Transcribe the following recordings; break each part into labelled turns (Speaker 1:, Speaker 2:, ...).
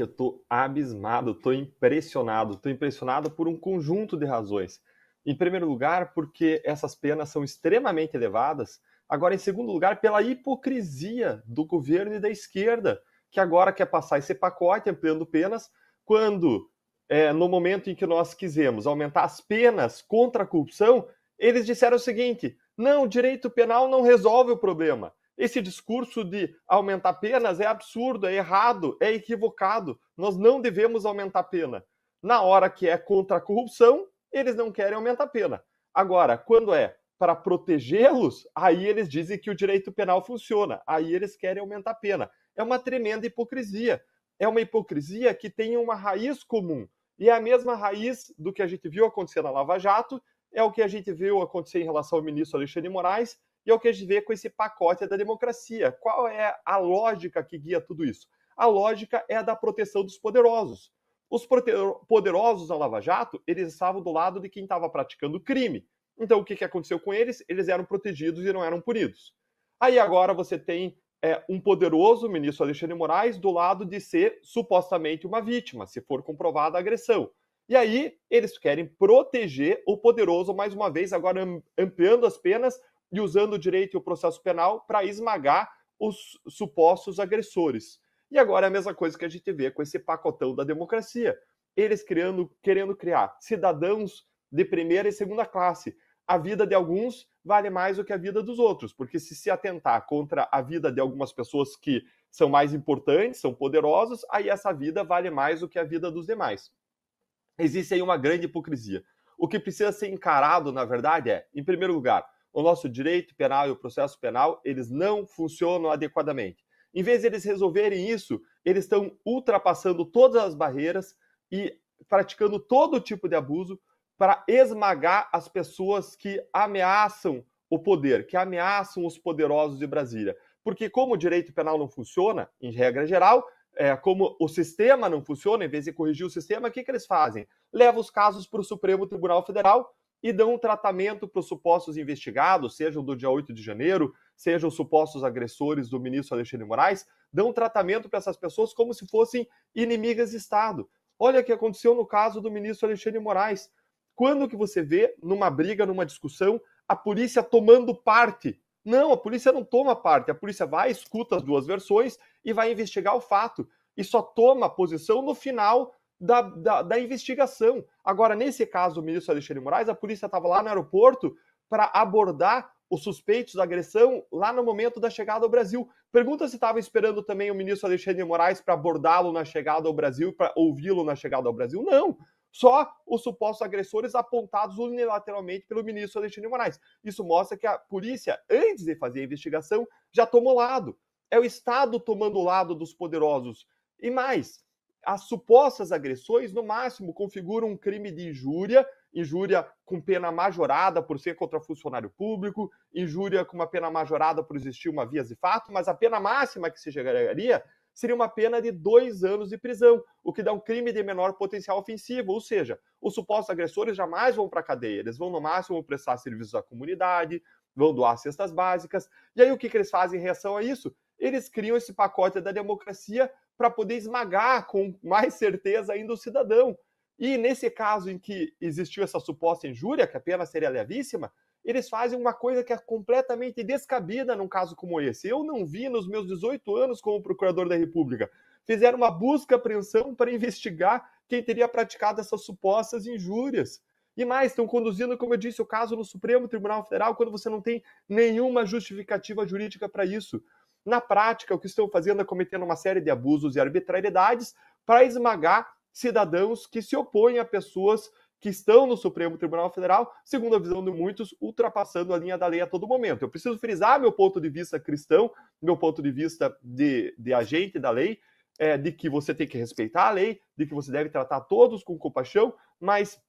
Speaker 1: eu tô abismado, tô impressionado, tô impressionado por um conjunto de razões. Em primeiro lugar, porque essas penas são extremamente elevadas. Agora, em segundo lugar, pela hipocrisia do governo e da esquerda, que agora quer passar esse pacote ampliando penas, quando, é, no momento em que nós quisemos aumentar as penas contra a corrupção, eles disseram o seguinte: não, o direito penal não resolve o problema. Esse discurso de aumentar penas é absurdo, é errado, é equivocado. Nós não devemos aumentar pena. Na hora que é contra a corrupção, eles não querem aumentar pena. Agora, quando é para protegê-los, aí eles dizem que o direito penal funciona, aí eles querem aumentar a pena. É uma tremenda hipocrisia. É uma hipocrisia que tem uma raiz comum. E é a mesma raiz do que a gente viu acontecer na Lava Jato, é o que a gente viu acontecer em relação ao ministro Alexandre Moraes, e é o que a gente vê com esse pacote da democracia. Qual é a lógica que guia tudo isso? A lógica é a da proteção dos poderosos. Os poderosos na Lava Jato, eles estavam do lado de quem estava praticando crime. Então, o que, que aconteceu com eles? Eles eram protegidos e não eram punidos. Aí agora você tem é, um poderoso, o ministro Alexandre Moraes, do lado de ser supostamente uma vítima, se for comprovada a agressão. E aí eles querem proteger o poderoso mais uma vez, agora ampliando as penas e usando o direito e o processo penal para esmagar os supostos agressores. E agora é a mesma coisa que a gente vê com esse pacotão da democracia. Eles criando, querendo criar cidadãos de primeira e segunda classe. A vida de alguns vale mais do que a vida dos outros, porque se se atentar contra a vida de algumas pessoas que são mais importantes, são poderosos, aí essa vida vale mais do que a vida dos demais. Existe aí uma grande hipocrisia. O que precisa ser encarado, na verdade, é, em primeiro lugar, o nosso direito penal e o processo penal, eles não funcionam adequadamente. Em vez de eles resolverem isso, eles estão ultrapassando todas as barreiras e praticando todo tipo de abuso para esmagar as pessoas que ameaçam o poder, que ameaçam os poderosos de Brasília. Porque como o direito penal não funciona, em regra geral, é, como o sistema não funciona, em vez de corrigir o sistema, o que, que eles fazem? Levam os casos para o Supremo Tribunal Federal, e dão um tratamento para os supostos investigados, sejam do dia 8 de janeiro, sejam supostos agressores do ministro Alexandre Moraes, dão tratamento para essas pessoas como se fossem inimigas de Estado. Olha o que aconteceu no caso do ministro Alexandre Moraes. Quando que você vê, numa briga, numa discussão, a polícia tomando parte? Não, a polícia não toma parte. A polícia vai, escuta as duas versões e vai investigar o fato. E só toma posição no final da, da, da investigação. Agora, nesse caso do ministro Alexandre Moraes, a polícia estava lá no aeroporto para abordar os suspeitos da agressão lá no momento da chegada ao Brasil. Pergunta se estava esperando também o ministro Alexandre Moraes para abordá-lo na chegada ao Brasil, para ouvi-lo na chegada ao Brasil. Não! Só os supostos agressores apontados unilateralmente pelo ministro Alexandre Moraes. Isso mostra que a polícia, antes de fazer a investigação, já tomou lado. É o Estado tomando o lado dos poderosos. E mais, as supostas agressões, no máximo, configuram um crime de injúria, injúria com pena majorada por ser contra funcionário público, injúria com uma pena majorada por existir uma via de fato, mas a pena máxima que se chegaria seria uma pena de dois anos de prisão, o que dá um crime de menor potencial ofensivo, ou seja, os supostos agressores jamais vão para a cadeia, eles vão no máximo prestar serviços à comunidade, vão doar cestas básicas, e aí o que, que eles fazem em reação a isso? Eles criam esse pacote da democracia para poder esmagar com mais certeza ainda o cidadão. E nesse caso em que existiu essa suposta injúria, que a pena seria levíssima, eles fazem uma coisa que é completamente descabida num caso como esse. Eu não vi nos meus 18 anos como procurador da República. Fizeram uma busca apreensão para investigar quem teria praticado essas supostas injúrias. E mais, estão conduzindo, como eu disse, o caso no Supremo Tribunal Federal quando você não tem nenhuma justificativa jurídica para isso. Na prática, o que estão fazendo é cometendo uma série de abusos e arbitrariedades para esmagar cidadãos que se opõem a pessoas que estão no Supremo Tribunal Federal, segundo a visão de muitos, ultrapassando a linha da lei a todo momento. Eu preciso frisar meu ponto de vista cristão, meu ponto de vista de, de agente da lei, é, de que você tem que respeitar a lei, de que você deve tratar todos com compaixão, mas,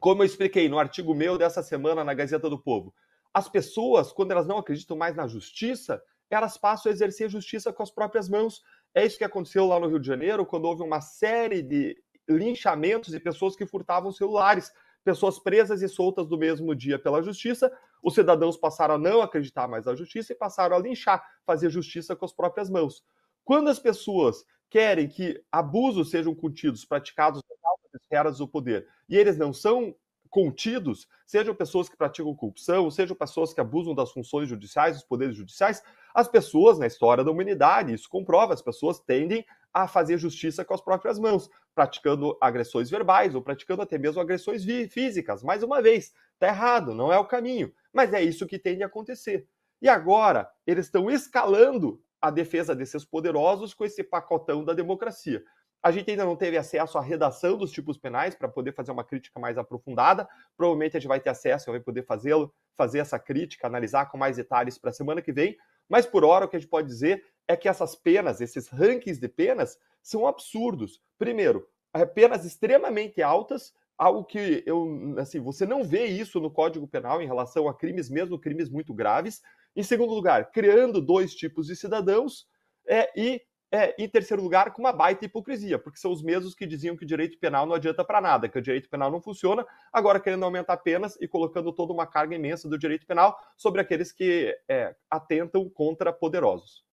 Speaker 1: como eu expliquei no artigo meu dessa semana na Gazeta do Povo, as pessoas, quando elas não acreditam mais na justiça, elas passam a exercer justiça com as próprias mãos. É isso que aconteceu lá no Rio de Janeiro, quando houve uma série de linchamentos e pessoas que furtavam celulares, pessoas presas e soltas do mesmo dia pela justiça. Os cidadãos passaram a não acreditar mais na justiça e passaram a linchar, fazer justiça com as próprias mãos. Quando as pessoas querem que abusos sejam contidos, praticados nas altas esferas do poder, e eles não são contidos, sejam pessoas que praticam corrupção, sejam pessoas que abusam das funções judiciais, dos poderes judiciais, as pessoas na história da humanidade, isso comprova, as pessoas tendem a fazer justiça com as próprias mãos, praticando agressões verbais ou praticando até mesmo agressões físicas. Mais uma vez, está errado, não é o caminho, mas é isso que tende a acontecer. E agora, eles estão escalando a defesa desses poderosos com esse pacotão da democracia. A gente ainda não teve acesso à redação dos tipos penais para poder fazer uma crítica mais aprofundada. Provavelmente a gente vai ter acesso, e vai poder fazê-lo, fazer essa crítica, analisar com mais detalhes para a semana que vem. Mas por hora o que a gente pode dizer é que essas penas, esses rankings de penas, são absurdos. Primeiro, é, penas extremamente altas, algo que eu assim, você não vê isso no Código Penal em relação a crimes, mesmo crimes muito graves. Em segundo lugar, criando dois tipos de cidadãos é, e é, em terceiro lugar, com uma baita hipocrisia, porque são os mesmos que diziam que o direito penal não adianta para nada, que o direito penal não funciona, agora querendo aumentar penas e colocando toda uma carga imensa do direito penal sobre aqueles que é, atentam contra poderosos.